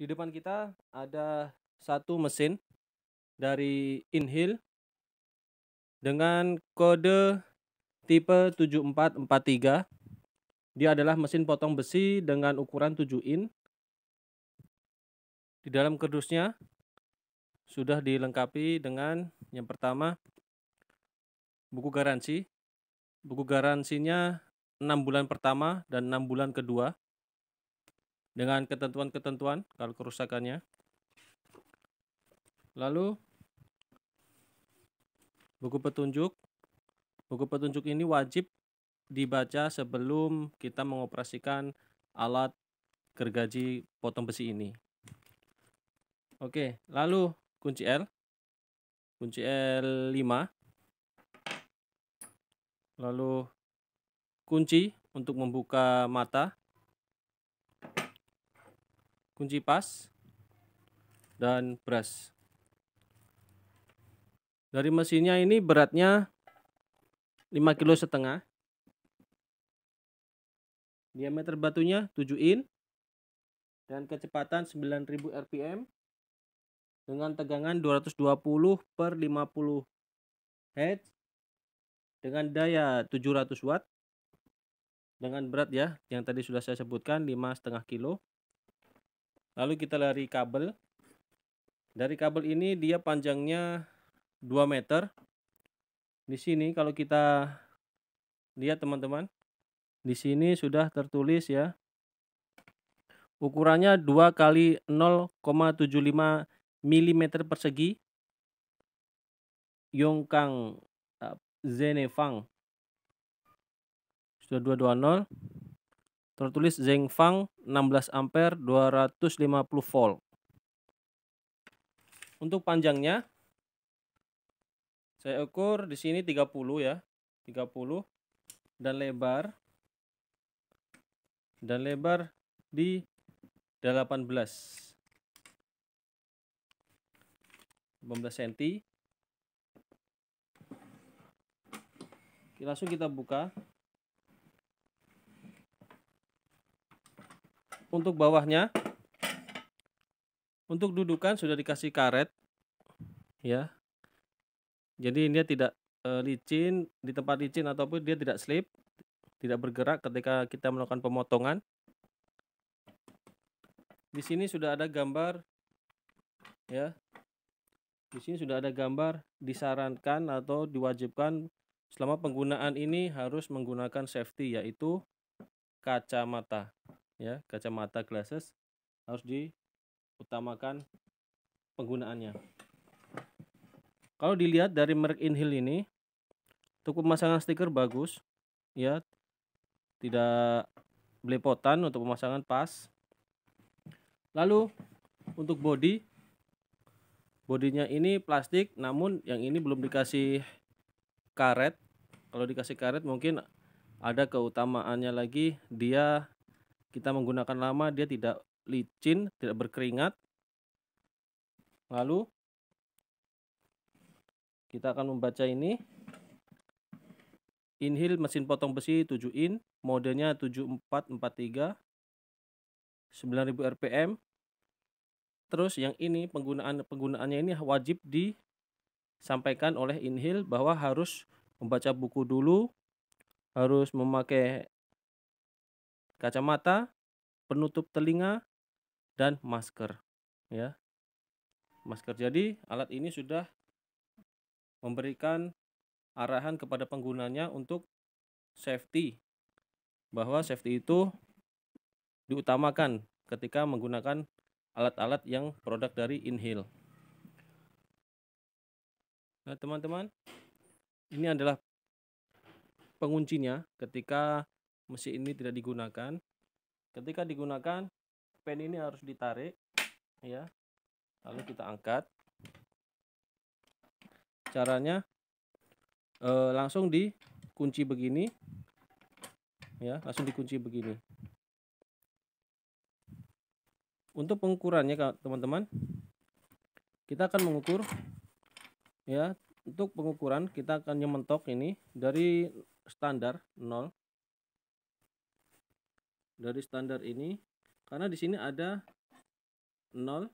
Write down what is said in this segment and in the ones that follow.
Di depan kita ada satu mesin dari Inhil dengan kode tipe 7443. Dia adalah mesin potong besi dengan ukuran 7 in. Di dalam kerdusnya sudah dilengkapi dengan yang pertama buku garansi. Buku garansinya 6 bulan pertama dan 6 bulan kedua dengan ketentuan-ketentuan kalau kerusakannya. Lalu buku petunjuk. Buku petunjuk ini wajib dibaca sebelum kita mengoperasikan alat gergaji potong besi ini. Oke, lalu kunci L. Kunci L5. Lalu kunci untuk membuka mata kunci pas dan brush dari mesinnya ini beratnya 5 kilo setengah diameter batunya 7 in dan kecepatan 9000 rpm dengan tegangan 220 per 50 Hz dengan daya 700 watt dengan berat ya yang tadi sudah saya sebutkan 5,5 kilo lalu kita lari kabel dari kabel ini dia panjangnya 2 meter di sini kalau kita lihat teman-teman di sini sudah tertulis ya ukurannya 2 kali 0,75 mm persegi Yongkang uh, Zenefang sudah 220 tertulis Zhengfang 16 ampere 250 volt. Untuk panjangnya saya ukur di sini 30 ya. 30 dan lebar dan lebar di 18 18 cm. Langsung kita buka. untuk bawahnya untuk dudukan sudah dikasih karet ya jadi ini tidak e, licin di tempat licin ataupun dia tidak slip tidak bergerak ketika kita melakukan pemotongan di sini sudah ada gambar ya di sini sudah ada gambar disarankan atau diwajibkan selama penggunaan ini harus menggunakan safety yaitu kacamata ya kacamata glasses harus diutamakan penggunaannya. Kalau dilihat dari merek Inhil ini, untuk pemasangan stiker bagus, ya tidak belepotan untuk pemasangan pas. Lalu untuk body, bodinya ini plastik, namun yang ini belum dikasih karet. Kalau dikasih karet mungkin ada keutamaannya lagi dia kita menggunakan lama dia tidak licin, tidak berkeringat. Lalu kita akan membaca ini. Inhil mesin potong besi 7 in, modenya 7443 9000 rpm. Terus yang ini penggunaan penggunaannya ini wajib disampaikan oleh Inhil bahwa harus membaca buku dulu, harus memakai kacamata, penutup telinga, dan masker. Ya, masker. Jadi alat ini sudah memberikan arahan kepada penggunanya untuk safety bahwa safety itu diutamakan ketika menggunakan alat-alat yang produk dari inhale. Nah, teman-teman, ini adalah penguncinya ketika mesin ini tidak digunakan ketika digunakan pen ini harus ditarik ya lalu kita angkat caranya e, langsung dikunci begini ya langsung dikunci begini untuk pengukurannya teman-teman kita akan mengukur ya untuk pengukuran kita akan nyementok ini dari standar 0 dari standar ini karena di sini ada 0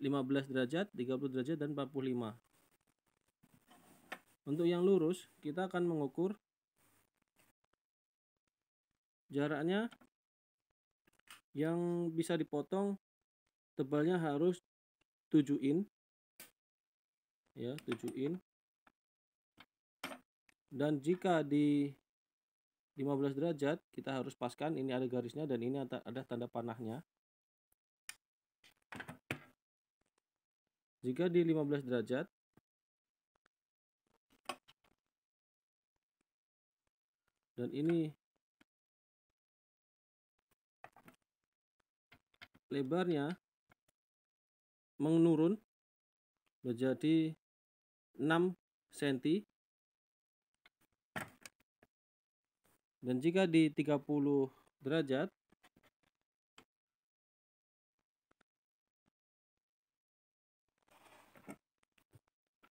15 derajat, 30 derajat dan 45. Untuk yang lurus, kita akan mengukur jaraknya yang bisa dipotong tebalnya harus 7 in. Ya, 7 in. Dan jika di 15 derajat kita harus paskan ini ada garisnya dan ini ada tanda panahnya jika di 15 derajat dan ini lebarnya menurun menjadi 6 cm dan jika di 30 derajat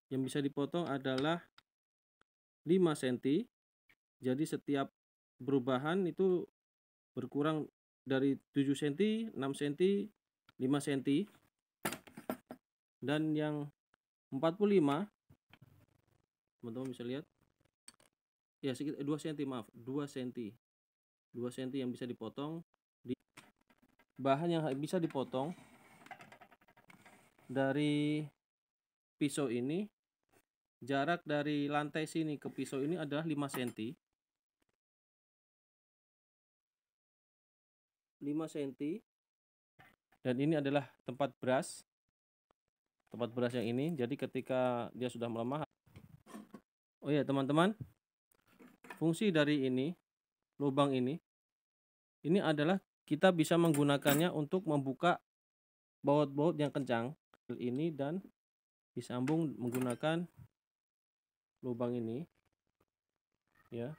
yang bisa dipotong adalah 5 cm jadi setiap perubahan itu berkurang dari 7 cm, 6 cm, 5 cm dan yang 45 teman-teman bisa lihat ya sekitar dua senti maaf dua senti dua senti yang bisa dipotong di bahan yang bisa dipotong dari pisau ini jarak dari lantai sini ke pisau ini adalah 5 cm 5 cm dan ini adalah tempat beras tempat beras yang ini jadi ketika dia sudah melemah oh ya teman-teman fungsi dari ini lubang ini ini adalah kita bisa menggunakannya untuk membuka baut-baut yang kencang ini dan disambung menggunakan lubang ini ya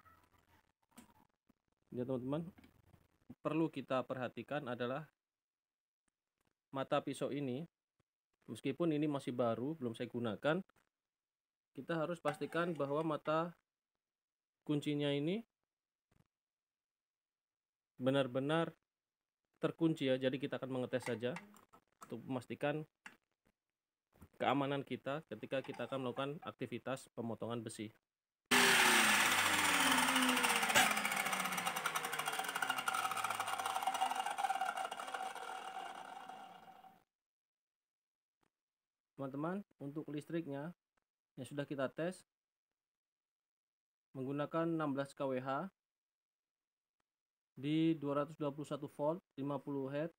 ya teman-teman perlu kita perhatikan adalah mata pisau ini meskipun ini masih baru belum saya gunakan kita harus pastikan bahwa mata kuncinya ini benar-benar terkunci ya jadi kita akan mengetes saja untuk memastikan keamanan kita ketika kita akan melakukan aktivitas pemotongan besi teman-teman untuk listriknya yang sudah kita tes menggunakan 16 kWh di 221 volt 50 Hz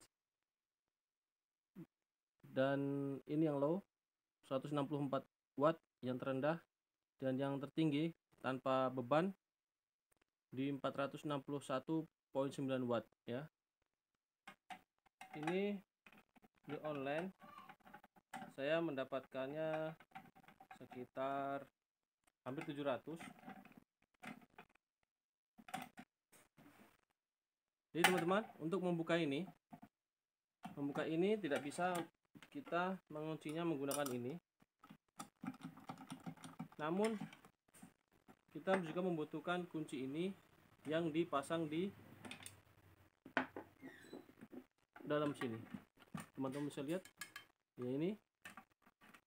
dan ini yang low 164 watt yang terendah dan yang tertinggi tanpa beban di 461.9 watt ya ini di online saya mendapatkannya sekitar hampir 700 jadi teman-teman untuk membuka ini membuka ini tidak bisa kita menguncinya menggunakan ini namun kita juga membutuhkan kunci ini yang dipasang di dalam sini teman-teman bisa lihat ya ini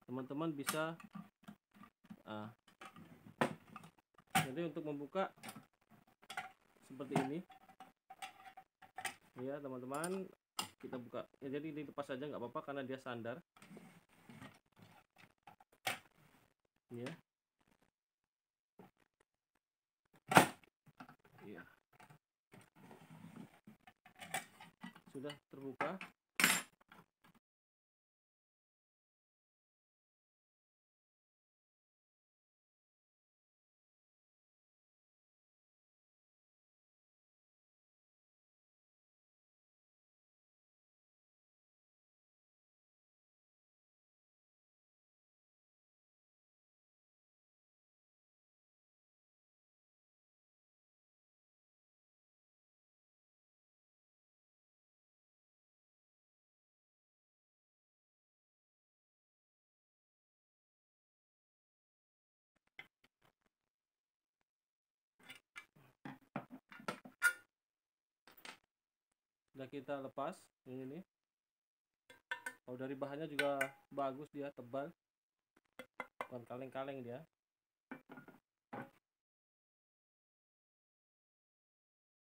teman-teman bisa ah. jadi untuk membuka seperti ini ya teman-teman kita buka ya jadi ini lepas saja nggak apa-apa karena dia standar ya ya sudah terbuka udah kita lepas ini ini kalau oh, dari bahannya juga bagus dia tebal bukan kaleng-kaleng dia